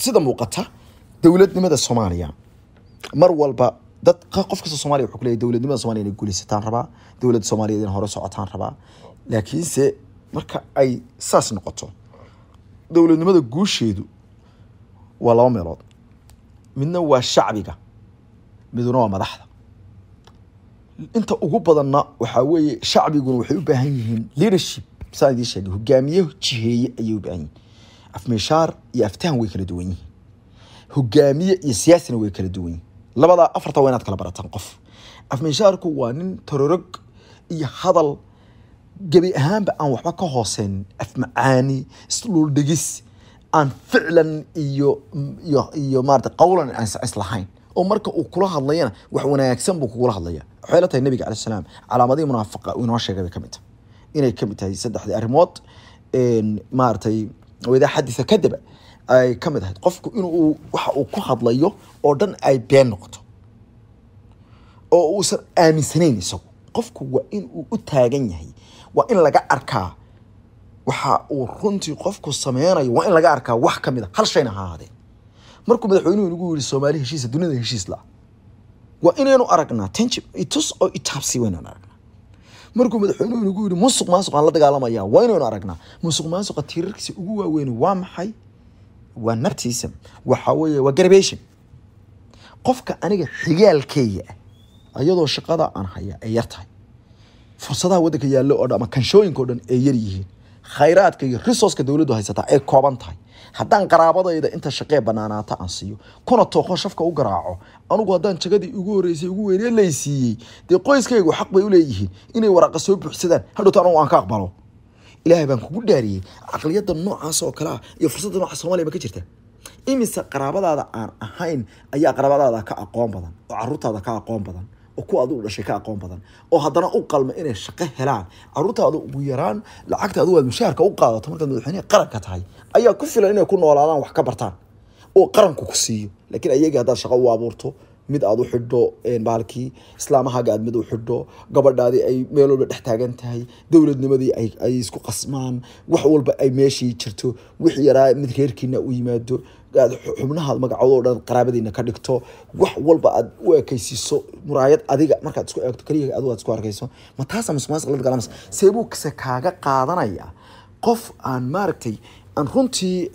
sida muuqata dowladnimada soomaaliya mar walba dad qof kasta somaliya wuxuu kuleeyahy dowladnimada somaliya inay guulaysataan rabaa dowladda soomaaliya inay hore socotaan rabaa laakiinse marka ay saas noqoto dowladnimada guusheedu waa laba meelood midna waa shacbiga midna waa madaxda inta ugu badanna waxaa weeye shacbiguna waxay u baahan yihiin leadership saan idiin sheegay hogaamiye jiheeye ayay u baahan yihiin afmishaar iyo aftahan way kala duwan yihiin hogaamiye iyo siyaasina way kala duwan yihiin labadaa afarta waa inaad kala barataan qof afmishaarku waa nin tarorog iyo hadal gebi ahaanba aan waxba ka hooseyn afmacaani isdhuuldhigis aan ficlan iyo iyo iyo maarata qawlan aan sacis lahayn oo marka uu kula hadlayana wax wanaagsan buu kugula hadlaya waxay la tahay nabiga calai salaam calaamadihii munaafaqa uu inoo sheegay bay ka mid tahay inay ka mid tahay saddexdii arrimood maaratay wadaa xadisa kadaba ay ka mid ahayd qofku inuu waxa uu ku hadlayo oo dhan ay been noqoto oo uusan aaminsanayn isagu qofku waa in uu u taagan yahay waa in laga arkaa waxa uu runtii qofku sameynayo waa in laga arkaa wax ka mid a ah. hal shayna ha ahaadee markuu madaxweynuhu nagu yiri soomaali heshiisa duniyada heshiis la waa inaynu aragnaa tanjib itus oo itaabsi waynaan aragnaa markuu madaxweynuhu nagu yidhi musuq maasuq aan la dagaalamayaa waa inaynu aragnaa musuq maasuqa tiirarkiisa ugu waaweyn waa maxay waa nartism waxa weeye waa garabation qofka aniga xigaalkeeya ah ayadoo shaqada aan haya ay yar tahay fursadaha waddanka yaallo oo dhan ama kanshooyinka oo dhan ay yar yihiin khayraadka iyo resourceka dowladdu haysata ay kooban tahay haddaan qaraabadayda inta shaqee banaanaato aan siiyo kuna tooqo shafka u garaaco anugu haddaan jagadii ugu horreysay ugu weynee laysiiyey dee qoyskaygu xaq bay u leeyihiin inay waraaqa soo buuxsadaan hadhowta anugu aan ka aqbalo ilaahay baan kugu dhaariyey caqliyadda noocaas oo kale ah iyo fursadda nooca soomaliya ma ka jirta imise qaraabadaada aan ahayn ayaa qaraabadaada ka aqoon badan oo caruurtaada ka aqoon badan oo kuwa adigu dhashay ka aqoon badan oo haddana u qalma inay shaqo helaan caruurtaadu ugu yaraan lacagta adigu aad mushaharka u qaadato markaad madaxweyneha qaranka tahay ayaa ku filan inay ku noolaadaan wax ka bartaan oo qaranku ku siiyo laakiin ayagii haddaad shaqo u abuurto mid aad u xidho baalkii islaamahaaga aad mid u xidho gabadhaadii ay meel walba dhex taagan tahay dowladnimadii ay isku qasmaan wax walba ay meeshii jirto wix yaraa mid reerkiina u yimaado aad xubnahaad magacoodoo dhan qaraabadiina ka dhigto wax walba aad u ekaysiiso muraayad adiga markaad isku eegto keliya adigu aad isku arkayso ma taasa masuq maasuq la dagalamas seebuu se kaaga qaadanaya qof aan maaragtay aan runtii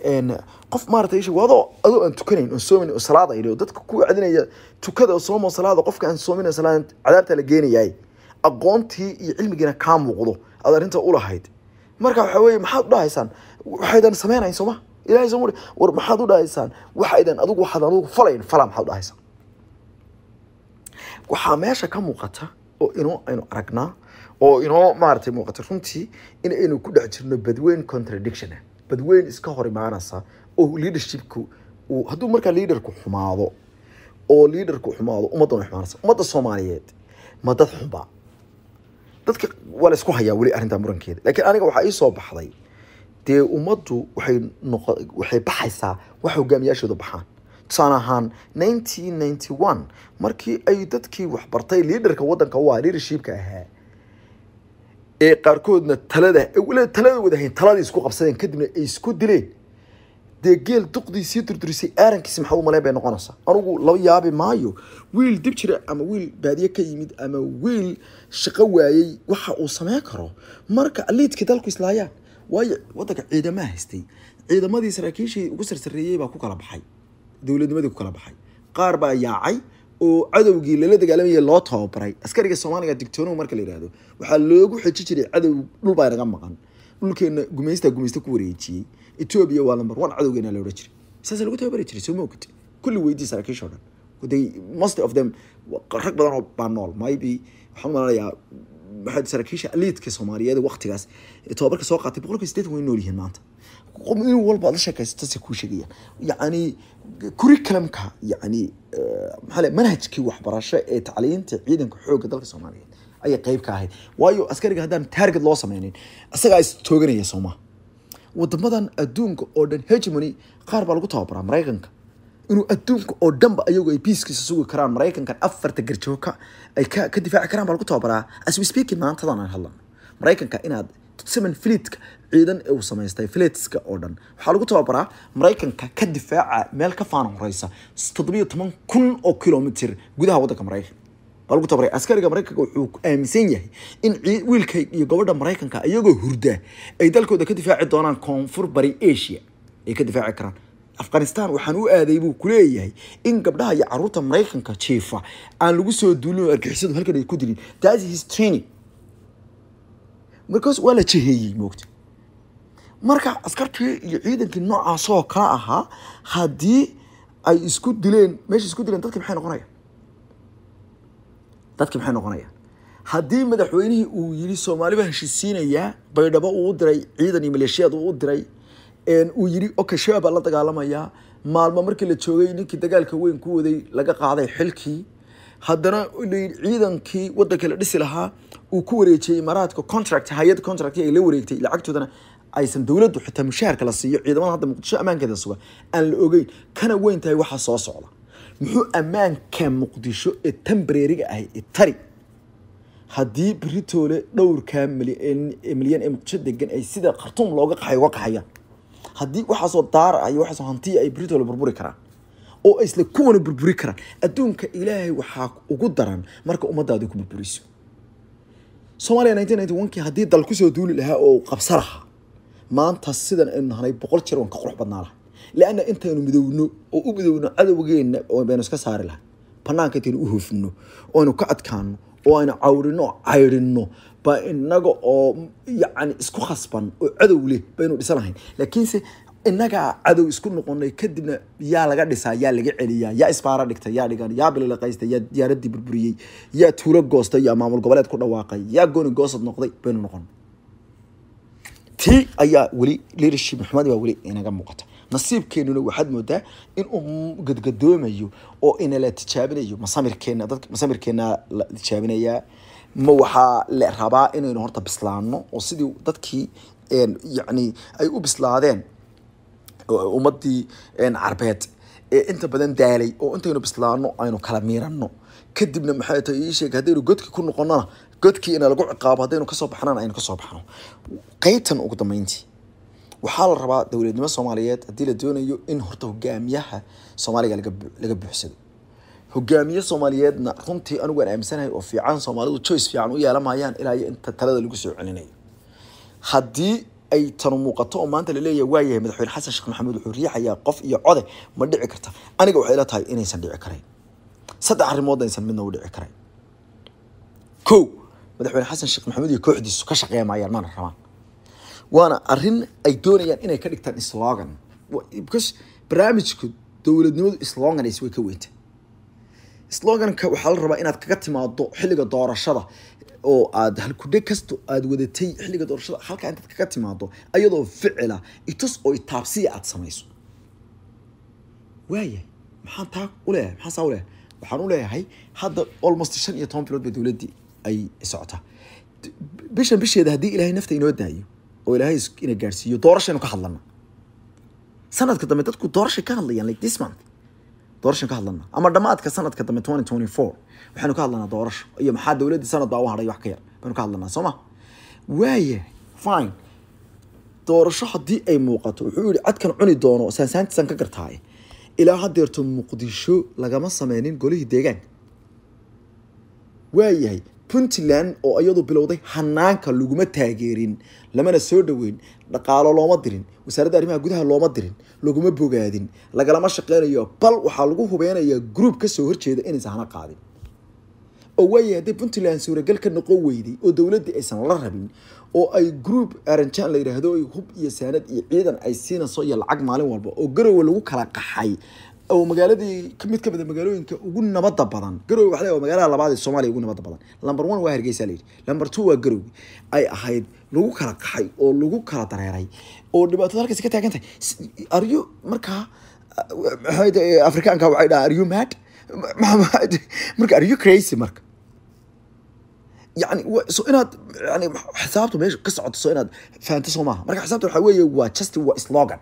qof maarata isha adoo adoo aan tukanayn oon soomin oo salaad ay ah, dhao dadka ku cadinaya tukada soomo salaada qofka aan soomin salaad cadaabta la geenayay aqoontii iyo cilmigiina kaa muuqdo aad arrinta u lahayd marka waxa weeye maxaad u dhahaysaan waxaydan samaynayn sooma ilahay soo war maxaad u dhahaysaan waxaydan adigu waxaad adigu falayn fala maxaad u dhahaysaan waxaa meesha ka muuqata oo inuu aynu aragnaa oo inoo maaragtay muuqata runtii in aynu ku dhex jirno badweyn contradiction badweyn iska hor imaanaysa oo oh, leadershipku oh, hadduu markaa leaderku xumaado oo leaderku xumaado ummaddan way xumaanaysa ummadda soomaaliyeed ma dad xunba dadka waa la isku hayaa weli arrintaa murankeeda lakiin aniga waxaa ii soo baxday dee ummaddu waxay noqo waxay baxaysaa wax hogaamiyaashooda baxaan tusaale ahaan nineteen ninety one markii ay dadkii waxbartay leaderka waddanka waa leadershipka ahaa ee qaarkoodna talada talada wadahayn taladii isku qabsadeen kadibna ay isku dileen dee geel duqdiisii durdurisay aarankiisi maxaa u malayn bay noqonaysaa anugu laba yaabi maayo wiil dib jira ama wiil baadiye ka yimid ama wiil shaqo waayey waxa uu samayn karo marka liidkii dalku islaayaan waayo wadanka ciidamaa haystay ciidamadii saraakiishii ugu sarsareeyey baa ku kala baxay dowladnimadii ku kala baxay qaar baa yaacay oo cadowgii lala dagaalamayay loo tababaray askariga soomaaliga digtoonow marka la yihahdo waxaa loogu xeji jiray cadow dhul inaga maqan dhulkeena gumaysta gumaysta ku wareejiyey etoobiya waa number one cadowgeena la odhan jiray saasa lagu tababari jiray soo ma ogti kulli weydii saraakiisha o dhan most of them rag badan oo baa nool maybe waxaan umalayaa saraakiisha aliidka soomaaliyeed waktigaas tababarka soo qaatay boqolkiiba sideetan way nool yihiin maanta nin walba la sheekaysa kuu sheegayaan yacni curriculumka yacni maxaa manhajkii waxbarasho ee tacliinta ciidanka xoogga dalka soomaaliyeed ayay qeyb ka ahayd waayo askariga haddaan taarget loo sameynin isagaa is tooganaya sooma wadamadan adduunka oo dhan hegemony qaar baa lagu tababaraa maraykanka inuu adduunka oo dhanba ayagu ay biiskiisa sugi karaan maraykankan afarta garjooka ay ka difaaci karaan baa lagu tababaraa as we speaking maantadan aan hadlano maraykanka inaad siman filiidka ciidan ee uu samaystay filiitska oo dhan waxaa lagu tababaraa maraykanka ka difaaca meel ka faan horeysa toddobiyo toban kun oo kilomitir gudaha waddanka maraykanka baa lagu tababaray askariga maraykanka wuxuu aaminsan yahay in wiilka iyo gabadha maraykanka iyagoo hurdaa ay dalkooda ka difaaci doonaan koonfur bari asia ay ka difaaci karaan afghanistan waxaan u aaday buu ku in gabdhaha iyo caruurta maraykanka jiifa aan lagu soo duulin oo argixisadu halkan ay ku dilin that is his training markaas waa la jeheeyey moogta marka askartii iyo ciidankii noocaasoo kala ahaa haddii ay isku dileen meesha isku dileen dadki maxay noqonayaan dadki maxay noqonayaan haddii madaxweynihii uu yiri soomaali baa heshiisiinayaa baydhabo uu u diray ciidan iyo maleeshiyaad uu u diray uu yiri okay shabaab baa la dagaalamayaa maalmo markii la joogay ninkii dagaalka weyn ku waday laga qaaday xilkii haddana ciidankii wadanka la dhisi lahaa uu ku wareejiyey imaaraadka contract hay-ad contract ay la wareegtay lacagtoodana aysan dowladdu xitaa mushaharka la siiyo ciidamada hadda muqdisho ammaankeeda suga aan la ogeyn kana weyn tahay waxa soo socda muxuu ammaanka muqdisho ee tambareeriga ahay ee tari haddii beritoole dhowrkaa milyan ee muqdisho degan ay sida khartuum looga qaxay uga qaxayaan haddii waxaasoo daara ah waxaasoo hantiya ay beritoole burburi karaan oo isle kuwana burburi karaan adduunka ilaahay waxaa ugu daran marka ummadaadi ku burburiso soomaaliya nineteen ninety onkii haddii dal kusoo duuli lahaa oo qabsa lahaa maanta sidan aynu nahnay boqol jeer waan ka qurux badnaa leanna intaynu midowno oo u midowno cadowgeenna baynu iska saari lahay banaanka intaynu u hoofno oo ka adkaano oo aynu cawrino oo cayrinno baa inaga oo yani isku khasban oo cadow leh baynu dhisan lahayn laakiinse innagaa cadow isku noqonay kadibna yaa laga dhisaa yaa laga celiyaa yaa isbaara dhigtay yaa dhigan yaa bililaqaystay yaa diyaaradii burburiyey yaa tuulo goostay yaa maamul goboleed ku dhawaaqay yaa gooni goosad noqday baynu noqon tii ayaa weli leadership maxmed baa weli inaga muuqata nasiibkeenuna waxaad moodaa in uu gadgadoomayo oo inala tijaabinayo masamirkeena dadka masamirkeena la tijaabinayaa ma waxaa la rabaa inaynu horta bislaano oo sidii dadkii yacni ay u bislaadeen ummadii carbeed ee inta badan daalay oo intaynu bislaano aynu kala miirano kadibna maxay tahay iisheeg haddaynu godkii ku noqonana godkii ina lagu ciqaabo haddaynu kasoo baxnana aynu kasoo baxno qeybtan ugu dambeyntii waxaa la rabaa dowladnimo soomaaliyeed haddii la doonayo in horta hogaamiyaha soomaaliga laga buuxsado hogaamiye soomaaliyeedna runtii aniguaan aaminsanahay oo fiican soomaalidu joyce fiican u yeelamayaan ilaa iyo inta talada lagu soo celinayo haddii ay tanu muuqato oo maanta laleeyahay waayahay madaxweyne xasan sheekh maxamuud wuxuu riixayaa qof iyo code ma dhici karta aniga waxay ila tahay inaysan dhici karayn saddex arrimood aysan midna u dhici karayn kow madaxweyne xasan sheekh maxamuud iyo kooxdiisu ka shaqeeya maayaan mana rabaan waana arrin ay doonayaan inay ka dhigtaan slogan because barnaamijku dowladnimadu slogan is way ka weynta sloganka waxaa la rabaa inaad kaga timaado xilliga doorashada oo aad halkudheg kasta aad wadatay xilliga doorashada halkaa intaad kaga timaado ayadoo ficila itus oo itaabsiya aad samayso waaya maxaan taa uleeyahay maxaan saa uleeyahay waxaan uleeyahay hadda almost shan iyo toban bilood ba dowladdii ay socotaa bishan bisheeda haddii ilaahay nafta inoo daayo oo ilaahay ina gaadhsiiyo doorashaynu ka hadlana sanadka dambe dadku doorashay ka hadlayaan like this month doorashan ka hadlana ama dhamaadka sanadka dambe waxaynu ka hadlanaa doorasho iyo maxaa dowladda sanad baa u hadhay wax ka yar baynu ka hadlanaa soo ma waaya fine doorasho haddii ay muuqato wuxuu yihi codkan cuni doono saansaantiisan ka gartaaye ilaa haddeerto muqdisho lagama sameynin golihii deegaanka waayahay puntland oo iyadu bilowday hanaanka laguma taageerin lamana soo dhoweyn dhaqaalo looma dirin wasaaradda arrimaha gudaha looma dirin laguma bogaadin lagalama shaqeynayo bal waxaa lagu hubeynayaa groub kasoo horjeeda inaysan hana qaadin oo waaye hadday puntland suuragal ka noqon weyday oo dowladda aysan la rabin oo ay group aranjan la yidhaahdo hub iyo saanad iyo ciidan ay siinayso iyo lacag maalin walba oo garowe lagu kala qaxay oo magaaladii kamid kamid ah magaalooyinka ugu nabada badan garowe waxle oo magaalada labaad ee soomaaliya ugu nabada badan number one waa hargeysa layidhi number two waa garowe ay ahayd lagu kala kaxay oo lagu kala dareeray oo dhibaatada halkaas ka taagan tahay aryo markaa eh, afrikaanka waxay dhahaa aryo mad marka aryo crazy marka يعني سو اناد يعني حسابته ماشي قصه سو اناد فانتسو معها مركز حسابته حويه هو تشست هو سلوجان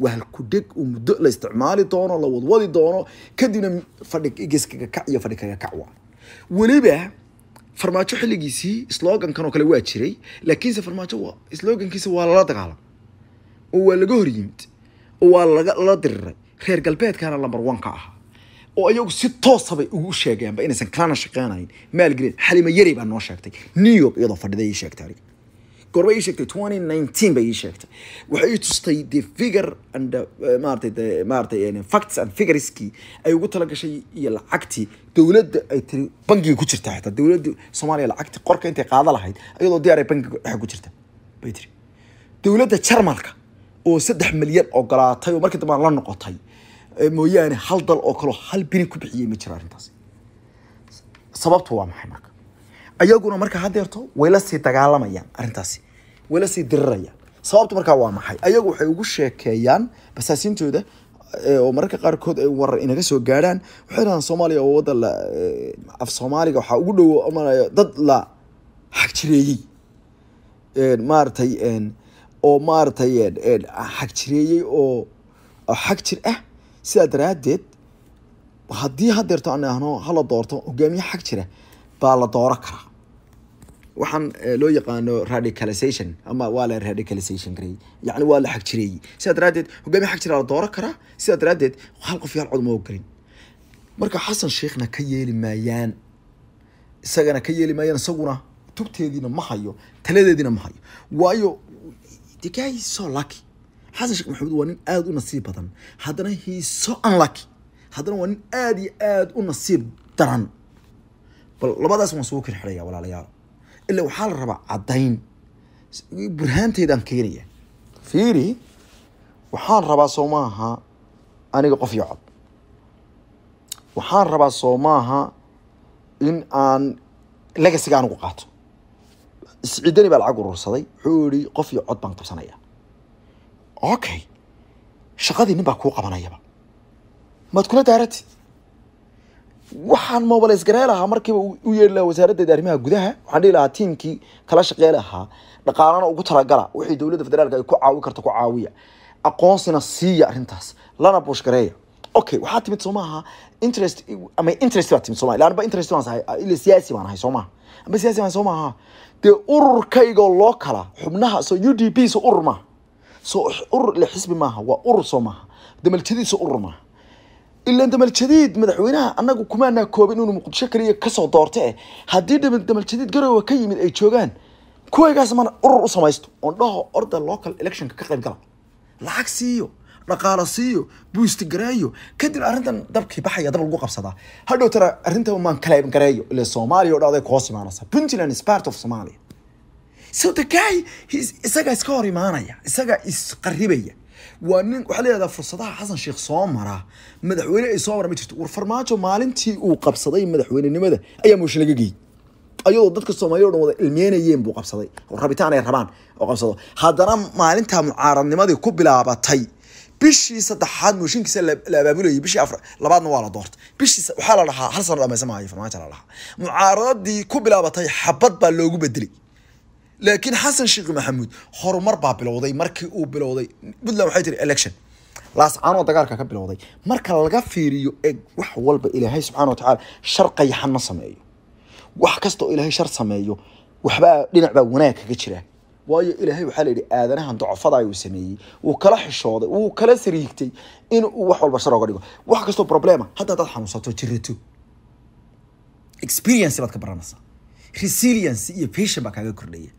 waa halkudheg oo muddo la isticmaali doono la wadwadi doono kadibna fadhi geskaga kac iyo fadhi kac waa weliba farmaajo xilligiisii slogankan oo kale waa jiray laakiinse farmaajo slogankiisa waa lala dagaalam oo waa laga hor yimid oo waa lala diriray reer galbeedkana lambar one ka ahaa oo ayagu si toosabay ugu sheegeenba inaysan kalana shaqeynayn maalgelin xalima yari baa noo sheegtay new york iyadoo fadhiday sheegtay aniga gorba ii sheegtay twenty nineteen bay ii sheegtay waxay tustay the figure and uh, maratay de maratay facts and figureski ay ugu tala gashay iyo lacagtii dowladda ay tiri bangiga ku jirta xitaa dowladda soomaaliya lacagtii qorka intay qaada lahayd iyadoo diyaar ay bangiga dhexe ku jirta bay tiri dowladda jarmalka oo saddex milyan ogolaatay oo markii dambe la noqotay mooyaane hal dal oo kaleo hal bini ku bixiyey ma jiro arrintaas sababtu waa maxay marka ayaguna marka haddeerto way la sii dagaalamayaan arrintaasi wala sii diriraya sababtu markaa waa maxay ayagu waxay ugu sheekeeyaan basaasiintooda eh, oo mararka qaarkood ay warar inaga soo gaadhaan waxay dhahaan soomaaliya oo waddan la eh, af soomaaliga waxaa ugu dhowo malayo dad la xagjireeyey maaragtay oo maaragtay xagjireeyey oo xag xagjir ah sidaa daraaddeed haddii hadeerto aan hala doorto hogaamiye xag jira baa la dooro karaa waxaan eh, loo yaqaano radicalization ama waa la radicalization gareey yacni waa la xag jireeyey sidaa daraaddeed hogaamiye xag la dooran karaa sidaa daraaddeed hal qof iyo hal cod ma ogalin marka xasan sheikhna ka yeeli maayaan isagana ka yeeli maayaan isaguna tubteediina ma hayo taladeediina ma hayo waayo the guy is so lucky xasan sheekh maxamuud waa nin aada u nasiib badan haddana he is so unlucky haddana waa nin aada iyo aada u nasiib daran bal labadaas waan soo kala xidhaya walaalayaal ila waxaa la rabaa caddayn burhaanteedaan keenaya fiiri waxaan rabaa soo maaha aniga qof iyo cod waxaan rabaa soo maaha in aan legasiga anigu qaato isciddani baa lacag urursaday wuxuu ihi qof iyo cod baan qabsanaya okay shaqadii nin baa kuu qabanayaba maad kula daaratid waxaan mobilis garee lahaa markiiba u yeeri lahaa wasaaradda arrimaha gudaha waxaan dhihi lahaa tiimkii kala shaqee lahaa dhaqaalana ugu talagala wixii dowladda federaalka ay ku caawi karto ku caawiya aqoonsina siiya arrintaas lana buush gareeya okay waxaa timid soo interest ama interest baa timid soo maha interest baan sahay ila siyaasi baan ahay soo amba siyaasi baan soo dee ururkaygoo loo kala xubnaha soo u d p so urur maaha soo urur ile xisbi maaha waa urur soo maaha damaltadiisu urur maaha ilaan dabaljadiid madaxweynaha annagu kumaanaa koobin inuu muqdisho kaliya kasoo doorte haddii dabaljadiid garowe ka yimid ay joogaan kuwaygaas mana urur u samaysto oon dhaho orda local electionka ka qayb gala lacag siiyo dhaqaalo siiyo buusti gareeyo kadib arrintan dabkii baxaya dab lagu qabsadaa hadhow tara arrintaa maan kalayb gareeyo ile soomaaliya oo dhacday koos imaanaysa puntland is part of somalia so the guy isaga iska hor imaanaya isaga isqarribaya waa nin waxaa leedaha fursadaha xasan sheekh soo mara madaxweyne ay soo mara ma jirto war farmaajo maalintii uu qabsaday madaxweynenimada ayaa mooshin laga geeyey ayadoo dadka soomaaliyad o dhan wada ilmeynayeen buu qabsaday oo rabitaan ay rabaan oo qabsado haddana maalintaa mucaaradnimadii ku bilaabatay bishii saddexaad mooshinkiisa la abaabulayay bishii afar labaadna waa la doortay bishii waxaa la dhahaa hal sano dhamaysan maayo farmaajo la dhahaa mucaaradadii ku bilaabatay xabad baa loogu bedelay laakiin xasan sheekh maxamuud horumar baa bilowday markii uu bilowday puntland waxay tiri election laascaanoo dagaalka ka bilowday marka laga fiiriyo eeg wax walba ilaahay subxana watacaala shar qayaxan ma sameeyo wax kastaoo ilaahay shar sameeyo waxbaa dhinac baa wanaag kaga jira waayo ilaahay waxaa la yidhi aadanahan docofada uu sameeyey wuu kala xishooday wuu kala sariigtay in uu wax walba shar oga dhigo wax kastoo problema hadda hadaad xanuunsato jirato experience baad ka baranaysaa resilience iyo passion baa kaaga kordhaya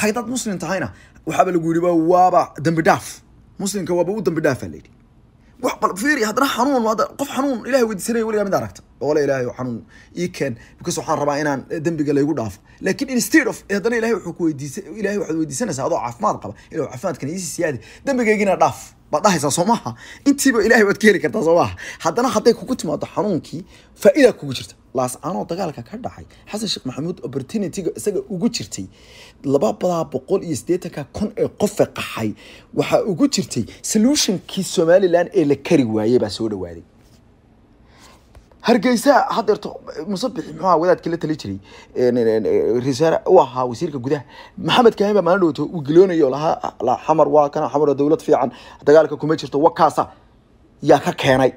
xagdaad muslim tahayna waxaaba lagu yihi waaba dambi dhaaf muslimka waaba u dambi dhaafaa layidhi wax bal fiiri haddana xanuun hadda qof xanuun ilahay weydiisanay weligaa mid aragta oole ilaahay xanuun ii keen because waxaan rabaa inaan eh, dembiga laygu dhaafo laakiin instead of eh, haddana ilahay wuxuu ku weydiisa ilahay waxaad weydiisanaysaa adoo caafimaad qaba ilahi caafimaadkana iisi siyaadi dembigaygina dhaaf baad dhahaysaa soo maaha intiiba ilahay baad ka heli kartaa soo maaha haddana hadday kugu timaado xanuunkii faa'iida kugu jirta laascaanoo dagaalka ka dhacay xasan sheekh maxamuud opportunityga isaga ugu jirtay laba badaa boqol iyo sideetanka kun ee qofe qaxay waxaa ugu jirtay solutionkii somalilan ee la kari waayey baa soo dhawaaday hargeysa hadeerto musabbix muxuaa wadaadkii la tali jiray rsaar u ahaa wasiirka gudaha maxamed kahin baa maalin dhowto uu giloonayoo lahaa xamar waa kana xamar oo dowlad fiican dagaalka kuma jirto wakaasa yaa ka keenay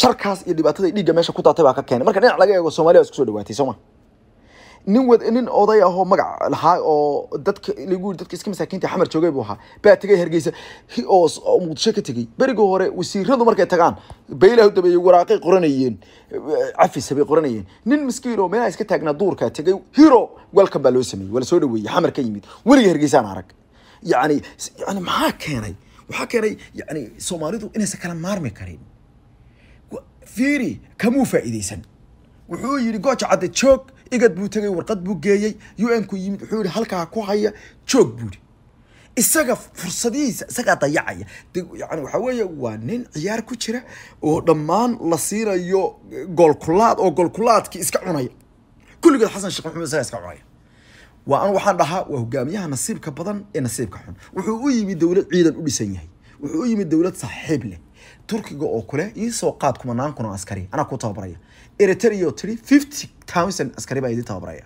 sharkaas iyo dhibaatada dhiigga meesha ku daatay baa ka keenay marka dhinac laga eego soomaliya waa isku soo dhawaatay soo ma nin nin oday ahoo magac lahaa oo dadka lagu yiri dadka iska masaakiinta xamar joogay buu ahaa baa tegay hargeysa oo muqdisho ka tegey berigii hore wasiiradu markay tagaan baylaha u waraaqay qoranayeen cafisa bay qoranayeen nin miskiin oo meelaha iska taagnaa duurkaa tegay hiro welcome baa loo sameeyey waa la soo dhaweeyey xamar ka yimid weliga hargeysaan arag yacni yani maxaa keenay waxaa keenay yani soomaalidu inaysan kala maarmi karin fiiri kamuu faa'iidaysan wuxuu yidhi gooja cadde joog igad buu tegay warqad buu geeyey u-nku yimid wuxuu yihi halkaa ku haya joog buuhi isaga fursadihiisa isagaa dayacaya yani waxaa waa nin ciyaar ku jira oo dhammaan la siinayo eh, goolkulaad oo goolkulaadkii iska cunaya kulligood xasan sheekh maxamed isagaa iska cunaya waa an waxaan dhahaa waa hogaamiyaha nasiibka badan ee nasiibka xun wuxuu u yimid dowlad ciidan u dhisan yahay wuxuu u yimid dowlad saaxiib leh turkiga oo kule ii soo qaad kumanaankuna askari anaa ku tababaraya eritrea tii fifty thousand askari baa idin tababaraya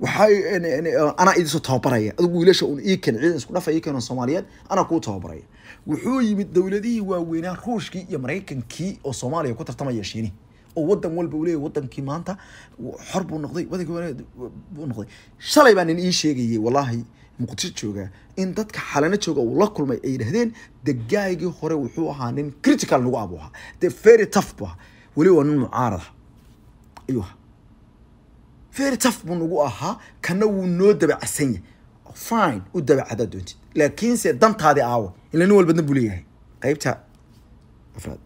waxaa idinsoo tababaraya adigu wiilasha un ii keen ciidan isku dhafa ii keen soomaaliyeed anaa kuu tababaraya wuxuu yimid dowladihii waaweynaa ruushkii iyo maraykankii oo soomaaliya ku tartamaya shiini oo wadan walba uu leeyahy wadankii maanta xor buu noqday wadankii noqday shalay baa nin ii sheegayay wallaahi muqdisho jooga in dadka xalano jooga uu la kulmay ay yidhahdeen degaagii hore wuxuu ahaa nin critical nagu abuuhaa dee very tough bu ahaa weli waa nin mucaarada ah ayuu ahaa very tough buu nagu ahaa kana wuu noo dabacsan yahay oh, fine u dabacad haddaad doontid laakiinse dantaadi aawo ila nin walba dan buu leeyahay qaybta afraad